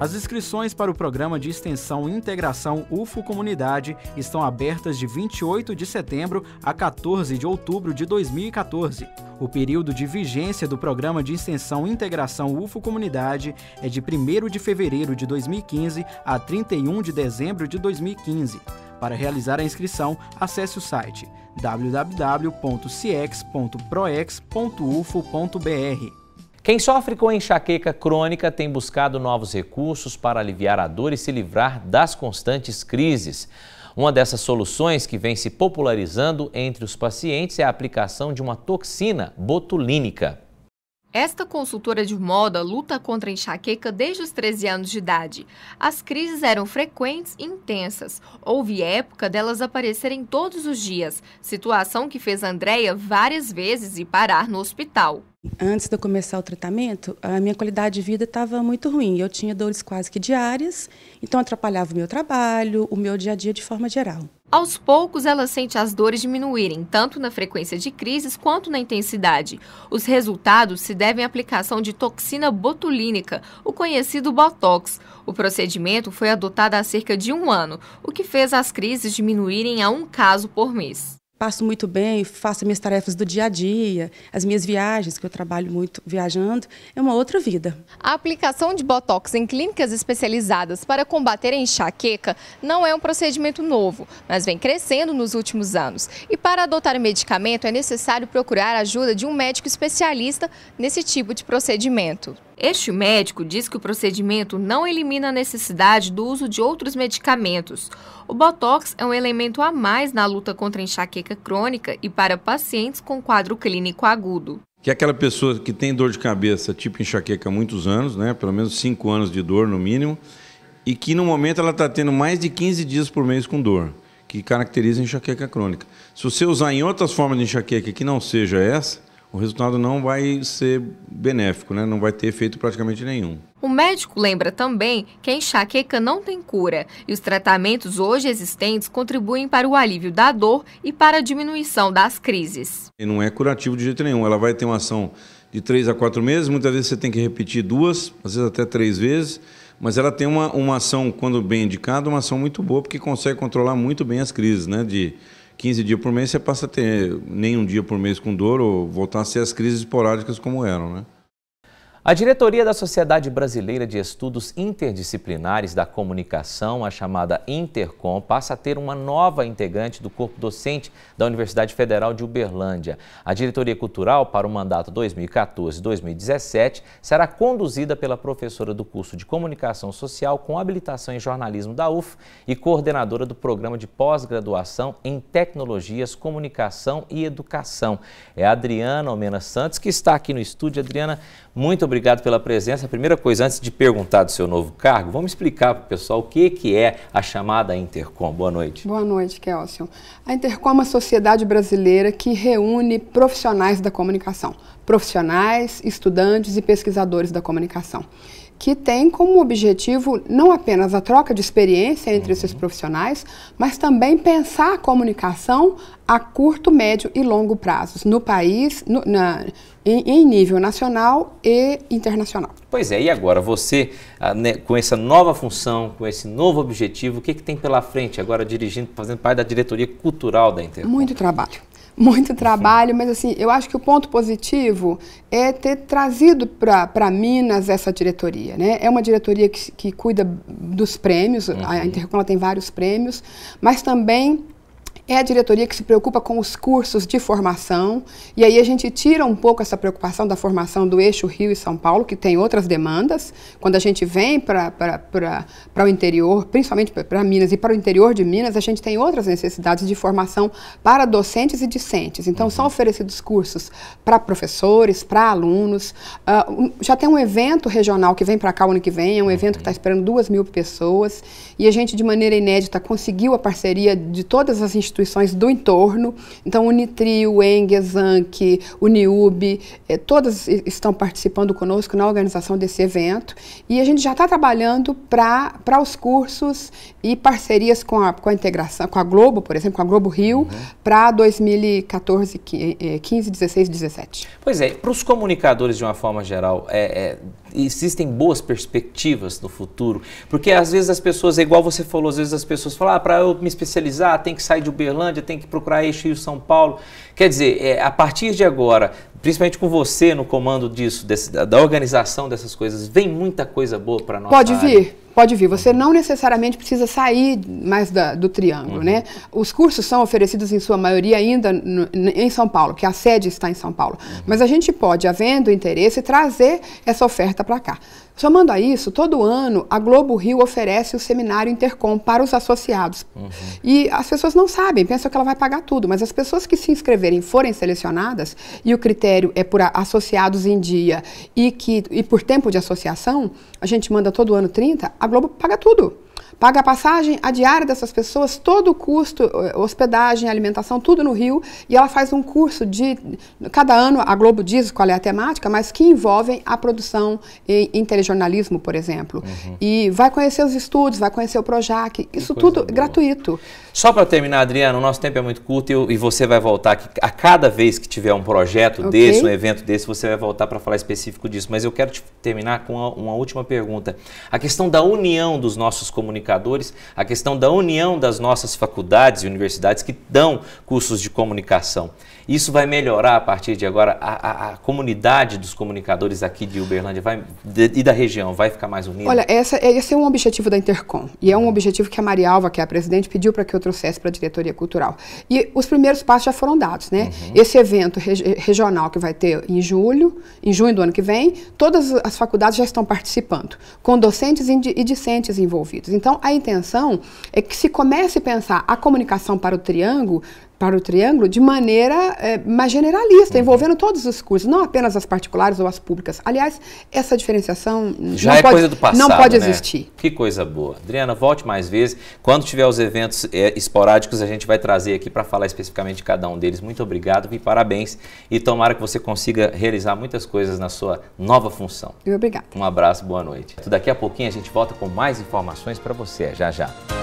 As inscrições para o programa de extensão Integração UFO Comunidade estão abertas de 28 de setembro a 14 de outubro de 2014. O período de vigência do programa de extensão Integração UFO Comunidade é de 1 de fevereiro de 2015 a 31 de dezembro de 2015. Para realizar a inscrição, acesse o site www.ciex.proex.ufo.br. Quem sofre com enxaqueca crônica tem buscado novos recursos para aliviar a dor e se livrar das constantes crises. Uma dessas soluções que vem se popularizando entre os pacientes é a aplicação de uma toxina botulínica. Esta consultora de moda luta contra a enxaqueca desde os 13 anos de idade. As crises eram frequentes e intensas. Houve época delas aparecerem todos os dias, situação que fez Andréia várias vezes ir parar no hospital. Antes de eu começar o tratamento, a minha qualidade de vida estava muito ruim. Eu tinha dores quase que diárias, então atrapalhava o meu trabalho, o meu dia a dia de forma geral. Aos poucos, ela sente as dores diminuírem, tanto na frequência de crises quanto na intensidade. Os resultados se devem à aplicação de toxina botulínica, o conhecido Botox. O procedimento foi adotado há cerca de um ano, o que fez as crises diminuírem a um caso por mês passo muito bem, faço minhas tarefas do dia a dia, as minhas viagens, que eu trabalho muito viajando, é uma outra vida. A aplicação de botox em clínicas especializadas para combater a enxaqueca não é um procedimento novo, mas vem crescendo nos últimos anos. E para adotar o medicamento é necessário procurar a ajuda de um médico especialista nesse tipo de procedimento. Este médico diz que o procedimento não elimina a necessidade do uso de outros medicamentos. O botox é um elemento a mais na luta contra a enxaqueca crônica e para pacientes com quadro clínico agudo. Que é aquela pessoa que tem dor de cabeça, tipo enxaqueca há muitos anos, né? pelo menos 5 anos de dor no mínimo, e que no momento ela está tendo mais de 15 dias por mês com dor, que caracteriza a enxaqueca crônica. Se você usar em outras formas de enxaqueca que não seja essa, o resultado não vai ser benéfico, né? não vai ter efeito praticamente nenhum. O médico lembra também que a enxaqueca não tem cura e os tratamentos hoje existentes contribuem para o alívio da dor e para a diminuição das crises. E não é curativo de jeito nenhum, ela vai ter uma ação de três a quatro meses, muitas vezes você tem que repetir duas, às vezes até três vezes, mas ela tem uma, uma ação, quando bem indicada, uma ação muito boa, porque consegue controlar muito bem as crises, né? De 15 dias por mês, você passa a ter nem um dia por mês com dor ou voltar a ser as crises esporádicas como eram, né? A diretoria da Sociedade Brasileira de Estudos Interdisciplinares da Comunicação, a chamada Intercom, passa a ter uma nova integrante do corpo docente da Universidade Federal de Uberlândia. A diretoria cultural para o mandato 2014-2017 será conduzida pela professora do curso de Comunicação Social com habilitação em jornalismo da UF e coordenadora do programa de pós-graduação em Tecnologias, Comunicação e Educação. É a Adriana Almena Santos que está aqui no estúdio. Adriana, muito obrigado pela presença. A primeira coisa, antes de perguntar do seu novo cargo, vamos explicar para o pessoal o que, que é a chamada Intercom. Boa noite. Boa noite, Kelson. A Intercom é uma sociedade brasileira que reúne profissionais da comunicação, profissionais, estudantes e pesquisadores da comunicação que tem como objetivo não apenas a troca de experiência entre uhum. esses profissionais, mas também pensar a comunicação a curto, médio e longo prazos no país, no, na, em, em, nível nacional e internacional. Pois é, e agora você, ah, né, com essa nova função, com esse novo objetivo, o que, que tem pela frente agora dirigindo, fazendo parte da diretoria cultural da Intercom? Muito trabalho muito trabalho, mas assim, eu acho que o ponto positivo é ter trazido para Minas essa diretoria. Né? É uma diretoria que, que cuida dos prêmios, uhum. a Intercola tem vários prêmios, mas também é a diretoria que se preocupa com os cursos de formação, e aí a gente tira um pouco essa preocupação da formação do eixo Rio e São Paulo, que tem outras demandas. Quando a gente vem para o interior, principalmente para Minas e para o interior de Minas, a gente tem outras necessidades de formação para docentes e discentes. Então, uhum. são oferecidos cursos para professores, para alunos. Uh, já tem um evento regional que vem para cá o ano que vem, é um evento que está uhum. esperando duas mil pessoas, e a gente, de maneira inédita, conseguiu a parceria de todas as instituições instituições do entorno. Então, Unitrio, ENG, ESANC, Uniub, eh, todas estão participando conosco na organização desse evento. E a gente já está trabalhando para os cursos e parcerias com a, com a integração, com a Globo, por exemplo, com a Globo Rio, uhum. para 2014, 15, 16, 17. Pois é, para os comunicadores de uma forma geral, é, é, existem boas perspectivas no futuro? Porque às vezes as pessoas, é igual você falou, às vezes as pessoas falam, ah, para eu me especializar, tem que sair de Uberlândia, tem que procurar eixo Rio-São Paulo. Quer dizer, é, a partir de agora, principalmente com você no comando disso, desse, da organização dessas coisas, vem muita coisa boa para nós. Pode vir, pode vir. Você não necessariamente precisa sair mais da, do Triângulo, uhum. né? Os cursos são oferecidos em sua maioria ainda no, em São Paulo, que a sede está em São Paulo. Uhum. Mas a gente pode, havendo interesse, trazer essa oferta para cá. Somando a isso, todo ano a Globo Rio oferece o seminário Intercom para os associados. Uhum. E as pessoas não sabem, pensam que ela vai pagar tudo, mas as pessoas que se inscreverem forem selecionadas, e o critério é por associados em dia e, que, e por tempo de associação, a gente manda todo ano 30, a Globo paga tudo paga a passagem, a diária dessas pessoas, todo o custo, eh, hospedagem, alimentação, tudo no Rio, e ela faz um curso de, cada ano a Globo diz qual é a temática, mas que envolvem a produção em, em telejornalismo, por exemplo. Uhum. E vai conhecer os estúdios, vai conhecer o Projac, isso tudo boa. gratuito. Só para terminar, Adriana, o nosso tempo é muito curto e, e, você vai voltar aqui, a cada vez que tiver um projeto okay. desse, um evento desse, você vai voltar para falar específico disso, mas eu quero terminar com uma, uma última pergunta. A questão da união dos nossos comunicadores comunicadores, a questão da união das nossas faculdades e universidades que dão cursos de comunicação. Isso vai melhorar a partir de agora a, a, a comunidade dos comunicadores aqui de Uberlândia vai, de, e da região, vai ficar mais unida? Olha, essa, é, esse é um objetivo da Intercom e é um uhum. objetivo que a Maria Alva, que é a presidente, pediu para que eu trouxesse para a diretoria cultural. E os primeiros passos já foram dados, né? Uhum. Esse evento re regional que vai ter em julho, em junho do ano que vem, todas as faculdades já estão participando, com docentes e discentes envolvidos. Então, então a intenção é que se comece a pensar a comunicação para o triângulo para o triângulo de maneira é, mais generalista, uhum. envolvendo todos os cursos, não apenas as particulares ou as públicas. Aliás, essa diferenciação já é pode, coisa do passado, não pode né? existir. Que coisa boa. Adriana, volte mais vezes. Quando tiver os eventos é, esporádicos, a gente vai trazer aqui para falar especificamente de cada um deles. Muito obrigado e parabéns. E tomara que você consiga realizar muitas coisas na sua nova função. obrigado Um abraço, boa noite. Daqui a pouquinho a gente volta com mais informações para você. É já, já.